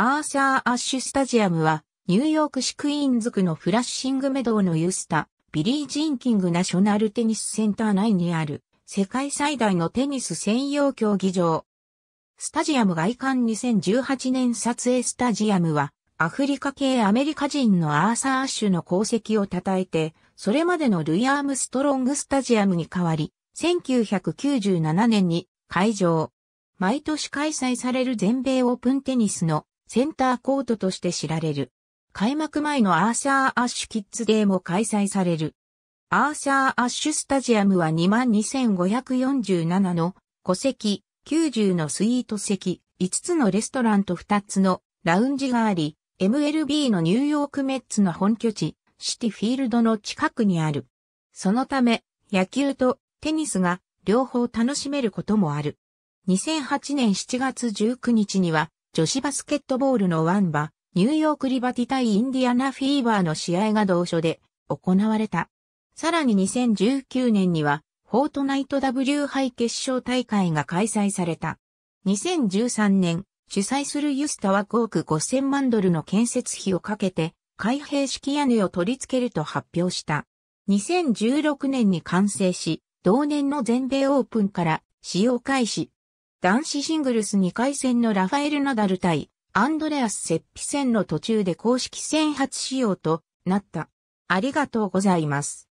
アーサー・アッシュ・スタジアムは、ニューヨーク市クイーンズ区のフラッシングメドウのユースタ、ビリー・ジンキング・ナショナル・テニスセンター内にある、世界最大のテニス専用競技場。スタジアム外観2018年撮影スタジアムは、アフリカ系アメリカ人のアーサー・アッシュの功績を称えて、それまでのルイ・アームストロング・スタジアムに変わり、1997年に会場。毎年開催される全米オープンテニスのセンターコートとして知られる。開幕前のアーサー・アッシュ・キッズデーも開催される。アーサー・アッシュ・スタジアムは22,547の戸籍、90のスイート席、5つのレストランと2つのラウンジがあり、MLB のニューヨークメッツの本拠地、シティフィールドの近くにある。そのため、野球とテニスが両方楽しめることもある。2008年7月19日には、女子バスケットボールのワンバ、ニューヨークリバティ対インディアナフィーバーの試合が同所で行われた。さらに2019年には、フォートナイト W 杯決勝大会が開催された。2013年、主催するユスタは5億5000万ドルの建設費をかけて、開閉式屋根を取り付けると発表した。2016年に完成し、同年の全米オープンから使用開始、男子シングルス2回戦のラファエル・ナダル対アンドレアス・セッピ戦の途中で公式戦初使用となった。ありがとうございます。